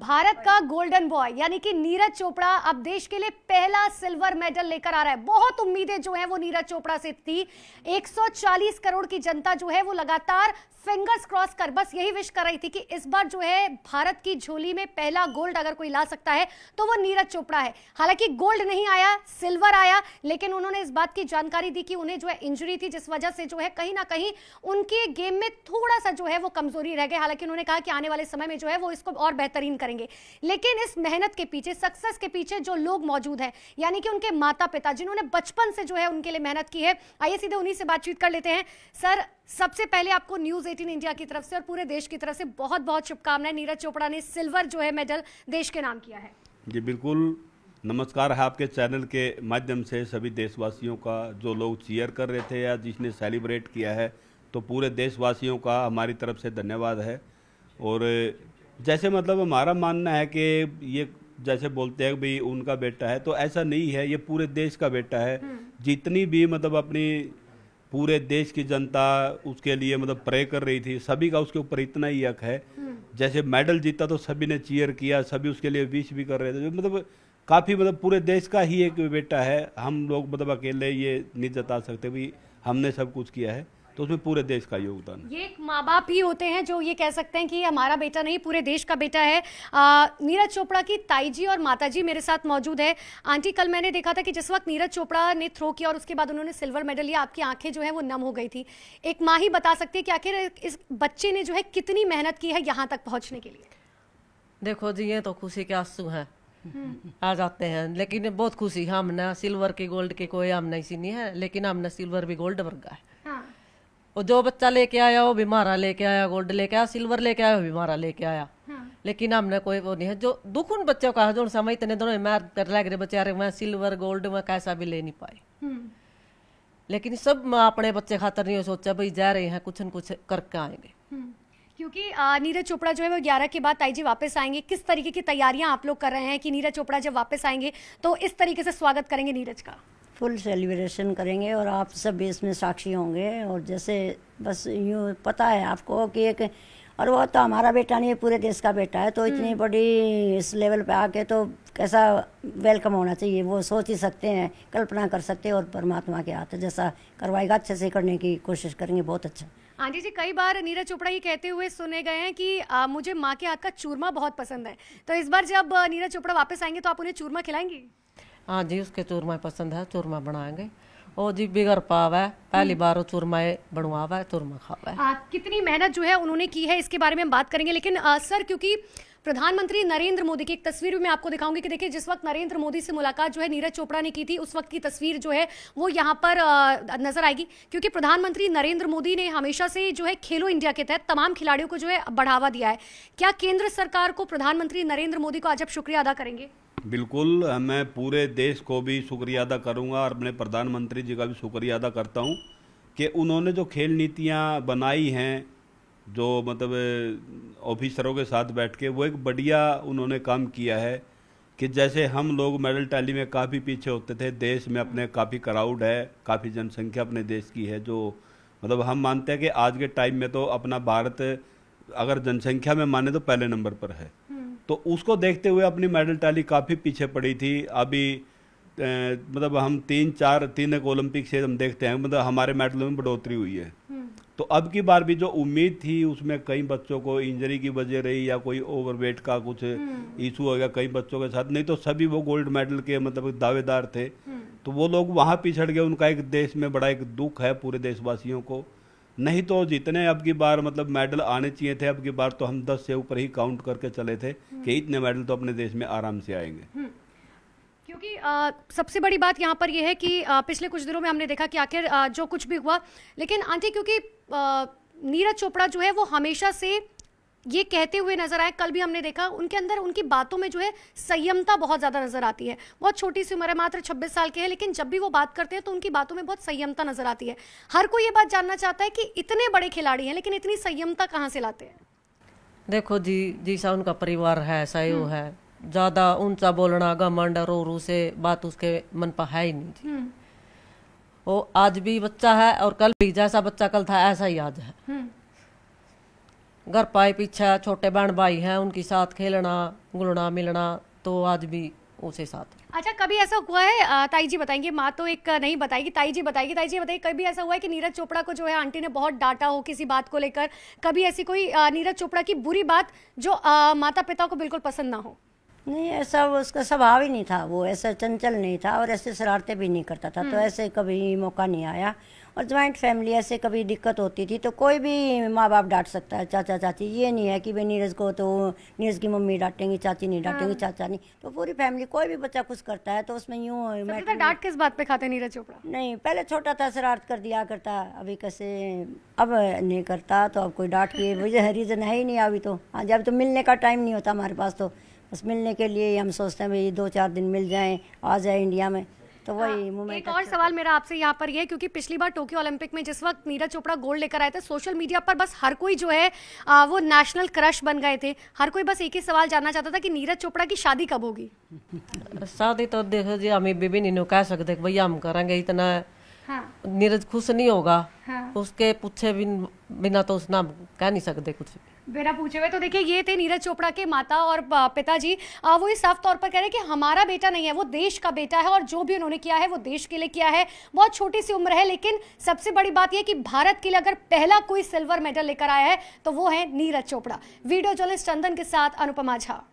भारत का golden boy यानी कि नीरज चोपड़ा अब देश के लिए पहला सिल्वर मेडल लेकर आ रहा है बहुत उम्मीदें जो है वो नीरज चोपड़ा से थी 140 करोड़ की जनता जो है वो लगातार फिंगर्स क्रॉस कर बस यही विश कर रही थी कि इस बार जो है भारत की झोली में पहला गोल्ड अगर कोई ला सकता है तो वो नीरज चोपड़ा है हालांकि गोल्ड नहीं आया सिल्वर आया लेकिन उन्होंने इस बात की जानकारी दी कि उन्हें जो है इंजरी थी जिस वजह से जो है कहीं ना कहीं उनके गेम में थोड़ा सा जो है वो कमजोरी रह गई हालांकि उन्होंने कहा कि आने वाले समय में जो है वो इसको और बेहतरीन कर करेंगे लेकिन इस मेहनत के पीछे सक्सेस के पीछे जो लोग मौजूद हैं यानी कि उनके माता पिता जिन्होंने बचपन से जो है उनके लिए मेहनत की है आइए सीधे उन्हीं से बातचीत कर लेते हैं सर सबसे पहले आपको न्यूज 18 इंडिया की तरफ से और पूरे देश की तरफ से बहुत बहुत शुभकामनाएं नीरज चोपड़ा ने सिल्वर जो है मेडल देश के नाम किया है जी बिल्कुल नमस्कार है आपके चैनल के माध्यम से सभी देशवासियों का जो लोग चीयर कर रहे थे या जिसने सेलिब्रेट किया है तो पूरे देशवासियों का हमारी तरफ से धन्यवाद है और जैसे मतलब हमारा मानना है कि ये जैसे बोलते हैं भाई उनका बेटा है तो ऐसा नहीं है ये पूरे देश का बेटा है हम्म। जितनी भी मतलब अपनी पूरे देश की जनता उसके लिए मतलब प्रे कर रही थी सभी का उसके ऊपर इतना ही हक है हम्म। जैसे मेडल जीता तो सभी ने चीयर किया सभी उसके लिए विश भी कर रहे थे मतलब काफ़ी मतलब पूरे देश का ही एक बेटा है हम लोग मतलब अकेले ये नहीं जता सकते भी हमने सब कुछ किया है तो उसमें पूरे देश का योगदान ये एक माँ बाप ही होते हैं जो ये कह सकते हैं कि हमारा बेटा नहीं पूरे देश का बेटा है नीरज चोपड़ा की ताई जी और माता जी मेरे साथ मौजूद है आंटी कल मैंने देखा था कि जिस वक्त नीरज चोपड़ा ने थ्रो किया और उसके बाद उन्होंने सिल्वर मेडल लिया आपकी आंखें जो है वो नम हो गई थी एक माँ ही बता सकती है कि आखिर इस बच्चे ने जो है कितनी मेहनत की है यहाँ तक पहुँचने के लिए देखो जी ये तो खुशी के आंसू हैं आ जाते हैं लेकिन बहुत खुशी हमने सिल्वर की गोल्ड की कोई हमने इसी नहीं है लेकिन हमने सिल्वर भी गोल्ड वर्गा है और जो बच्चा लेके आया वो बीमारा लेके आया गोल्ड लेके आया सिल्वर लेके आया वो बीमारा लेके आया हाँ। लेकिन हमने कोई वो नहीं है जो दुख उन बच्चों का जो समय इतने दोनों मैं कर लग रहे बेचारे मैं सिल्वर गोल्ड में कैसा भी ले नहीं पाई हम्म। लेकिन सब मैं अपने बच्चे खातर नहीं सोचा भाई जा रहे हैं कुछ न कुछ करके आएंगे हम्म। क्योंकि नीरज चोपड़ा जो है वो 11 के बाद ताई जी वापस आएंगे किस तरीके की तैयारियां आप लोग कर रहे हैं कि नीरज चोपड़ा जब वापस आएंगे तो इस तरीके से स्वागत करेंगे नीरज का फुल सेलिब्रेशन करेंगे और आप सब इसमें साक्षी होंगे और जैसे बस यूँ पता है आपको कि एक और वो तो हमारा बेटा नहीं है पूरे देश का बेटा है तो हम्म। इतनी बड़ी इस लेवल पे आके तो कैसा वेलकम होना चाहिए वो सोच ही सकते हैं कल्पना कर सकते हैं और परमात्मा के हाथ जैसा करवाएगा अच्छे से करने की कोशिश करेंगे बहुत अच्छा हाँ जी कई बार नीरज चोपड़ा ये कहते हुए सुने गए हैं कि आ, मुझे माँ के हाथ का चूरमा बहुत पसंद है तो इस बार जब नीरज चोपड़ा वापस आएंगे तो आप उन्हें चूरमा खिलाएंगी हाँ जी उसके चूरमा पसंद है चूरमा बनाएंगे ओ जी बिगर पावे पहली हम्म। बार चूरमा बनवावा चूरमा खावा है कितनी मेहनत जो है उन्होंने की है इसके बारे में हम बात करेंगे लेकिन आ, सर क्योंकि प्रधानमंत्री नरेंद्र मोदी की एक तस्वीर भी मैं आपको दिखाऊंगी कि देखिए जिस वक्त नरेंद्र मोदी से मुलाकात जो है नीरज चोपड़ा ने की थी उस वक्त की तस्वीर जो है वो यहाँ पर नजर आएगी क्योंकि प्रधानमंत्री नरेंद्र मोदी ने हमेशा से जो है खेलो इंडिया के तहत तमाम खिलाड़ियों को जो है बढ़ावा दिया है क्या केंद्र सरकार को प्रधानमंत्री नरेंद्र मोदी को आज आप शुक्रिया अदा करेंगे बिल्कुल मैं पूरे देश को भी शुक्रिया अदा करूंगा और अपने प्रधानमंत्री जी का भी शुक्रिया अदा करता हूँ कि उन्होंने जो खेल नीतियाँ बनाई हैं जो मतलब ऑफिसरों के साथ बैठ के वो एक बढ़िया उन्होंने काम किया है कि जैसे हम लोग मेडल टैली में काफ़ी पीछे होते थे देश में अपने काफ़ी क्राउड है काफ़ी जनसंख्या अपने देश की है जो मतलब हम मानते हैं कि आज के टाइम में तो अपना भारत अगर जनसंख्या में माने तो पहले नंबर पर है हम्म। तो उसको देखते हुए अपनी मेडल टैली काफ़ी पीछे पड़ी थी अभी ए, मतलब हम तीन चार तीन एक ओलंपिक से हम देखते हैं मतलब हमारे मेडलों में बढ़ोतरी हुई है तो अब की बार भी जो उम्मीद थी उसमें कई बच्चों को इंजरी की वजह रही या कोई ओवरवेट का कुछ इशू हम्म। हो गया कई बच्चों के साथ नहीं तो सभी वो गोल्ड मेडल के मतलब दावेदार थे हम्म। तो वो लोग वहाँ पिछड़ गए उनका एक देश में बड़ा एक दुख है पूरे देशवासियों को नहीं तो जितने अब की बार मतलब मेडल आने चाहिए थे अब की बार तो हम दस से ऊपर ही काउंट करके चले थे हम्म। कि इतने मेडल तो अपने देश में आराम से आएंगे क्योंकि आ, सबसे बड़ी बात यहाँ पर यह है कि आ, पिछले कुछ दिनों में हमने देखा कि आखिर जो कुछ भी हुआ लेकिन आंटी क्योंकि नीरज चोपड़ा जो है वो हमेशा से ये कहते हुए नजर आए कल भी हमने देखा उनके अंदर उनकी बातों में जो है संयमता बहुत ज़्यादा नजर आती है बहुत छोटी सी उम्र है मात्र 26 साल के हैं लेकिन जब भी वो बात करते हैं तो उनकी बातों में बहुत संयमता नजर आती है हर कोई ये बात जानना चाहता है कि इतने बड़े खिलाड़ी हैं लेकिन इतनी संयमता कहाँ से लाते हैं देखो जी जैसा उनका परिवार है सहयोग हम्म। है ज़्यादा ऊंचा बोलना गमंड रो रू से बात उसके मन पर है ही नहीं हम्म। वो आज भी बच्चा है और कल भी जैसा बच्चा कल था ऐसा ही आज है हम्म। घर पाए पीछे छोटे बहन भाई हैं उनके साथ खेलना घुलना मिलना तो आज भी उसे साथ अच्छा कभी ऐसा हुआ है ताई जी बताएंगे माँ तो एक नहीं बताएगी ताई जी बताएगी ताई जी बताइए कभी ऐसा हुआ है कि नीरज चोपड़ा को जो है आंटी ने बहुत डांटा हो किसी बात को लेकर कभी ऐसी कोई नीरज चोपड़ा की बुरी बात जो माता पिता को बिल्कुल पसंद ना हो नहीं ऐसा वो उसका स्वभाव ही नहीं था वो ऐसा चंचल नहीं था और ऐसे शरारते भी नहीं करता था तो हम्म। ऐसे कभी मौका नहीं आया और ज्वाइंट फैमिली ऐसे कभी दिक्कत होती थी तो कोई भी माँ बाप डांट सकता है चाचा चाची ये नहीं है कि भाई नीरज को तो नीरज की मम्मी डांटेंगी चाची नहीं डांटेंगी हाँ। चाचा नहीं तो पूरी फैमिली कोई भी बच्चा कुछ करता है तो उसमें यूँ डांट किस बात पे खाते नीरज चोपड़ा नहीं पहले छोटा था शरारत कर दिया करता अभी कैसे अब नहीं करता तो अब कोई डांट के रीज़न है ही नहीं अभी तो हाँ जब तो मिलने का टाइम नहीं होता हमारे पास तो बस मिलने के लिए हम सोचते हैं भाई दो चार दिन मिल जाएं आ जाए इंडिया में तो वही हाँ, एक और सवाल मेरा आपसे यहाँ पर यह क्योंकि पिछली बार टोक्यो ओलंपिक में जिस वक्त नीरज चोपड़ा गोल्ड लेकर आए थे सोशल मीडिया पर बस हर कोई जो है आ, वो नेशनल क्रश बन गए थे हर कोई बस एक ही सवाल जानना चाहता था कि नीरज चोपड़ा की शादी कब होगी शादी तो देखो जी हम बीबी नीनू कह सकते भैया हम करेंगे इतना हाँ। नीरज खुश नहीं होगा हाँ। उसके पूछे बिना तो उसना कह नहीं सकते कुछ भी बिना पूछे हुए तो देखिए ये थे नीरज चोपड़ा के माता और पिताजी वो ये साफ तौर पर कह रहे हैं कि हमारा बेटा नहीं है वो देश का बेटा है और जो भी उन्होंने किया है वो देश के लिए किया है बहुत छोटी सी उम्र है लेकिन सबसे बड़ी बात यह कि भारत के लिए अगर पहला कोई सिल्वर मेडल लेकर आया है तो वो है नीरज चोपड़ा वीडियो जर्नलिस्ट चंदन के साथ अनुपमा झा